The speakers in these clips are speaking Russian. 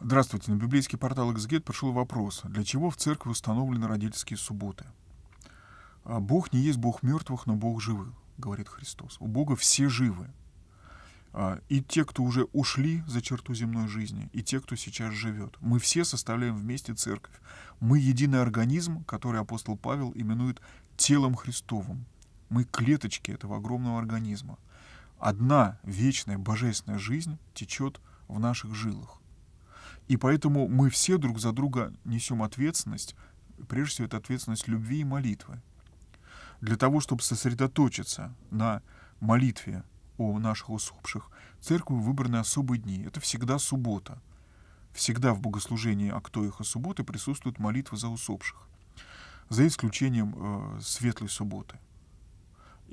Здравствуйте. На библейский портал «Эксгет» пришел вопрос. Для чего в церкви установлены родительские субботы? «А Бог не есть Бог мертвых, но Бог живых, говорит Христос. У Бога все живы. А, и те, кто уже ушли за черту земной жизни, и те, кто сейчас живет. Мы все составляем вместе церковь. Мы единый организм, который апостол Павел именует телом Христовым. Мы клеточки этого огромного организма. Одна вечная божественная жизнь течет в наших жилах. И поэтому мы все друг за друга несем ответственность, прежде всего это ответственность любви и молитвы. Для того, чтобы сосредоточиться на молитве о наших усопших, церковью выбраны особые дни. Это всегда суббота. Всегда в богослужении Актоиха субботы присутствует молитва за усопших, за исключением э, Светлой субботы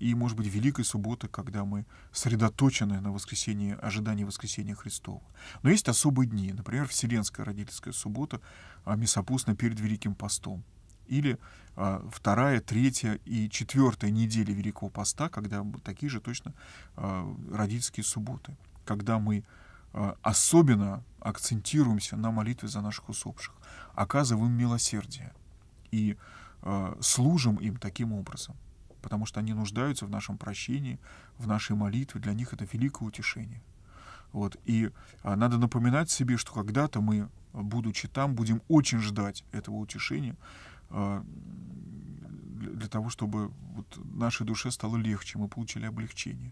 и, может быть, Великой Субботы, когда мы сосредоточены на воскресении, ожидании воскресения Христова. Но есть особые дни, например, Вселенская Родительская Суббота, а, месопустно перед Великим Постом. Или а, вторая, третья и четвертая недели Великого Поста, когда такие же точно а, родительские субботы, когда мы а, особенно акцентируемся на молитве за наших усопших, оказываем милосердие и а, служим им таким образом потому что они нуждаются в нашем прощении, в нашей молитве. Для них это великое утешение. Вот. И а, надо напоминать себе, что когда-то мы, будучи там, будем очень ждать этого утешения а, для того, чтобы вот нашей душе стало легче, мы получили облегчение.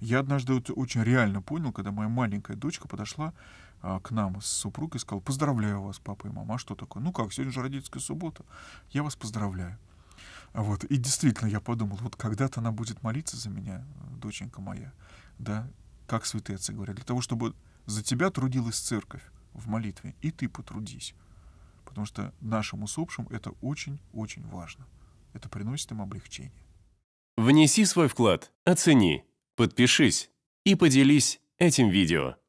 Я однажды вот очень реально понял, когда моя маленькая дочка подошла а, к нам с супругой и сказала, поздравляю вас, папа и мама. А что такое? Ну как, сегодня же родительская суббота. Я вас поздравляю. Вот. И действительно, я подумал, вот когда-то она будет молиться за меня, доченька моя, да, как святые отцы говорят, для того, чтобы за тебя трудилась церковь в молитве, и ты потрудись. Потому что нашим усопшим это очень-очень важно. Это приносит им облегчение. Внеси свой вклад, оцени, подпишись и поделись этим видео.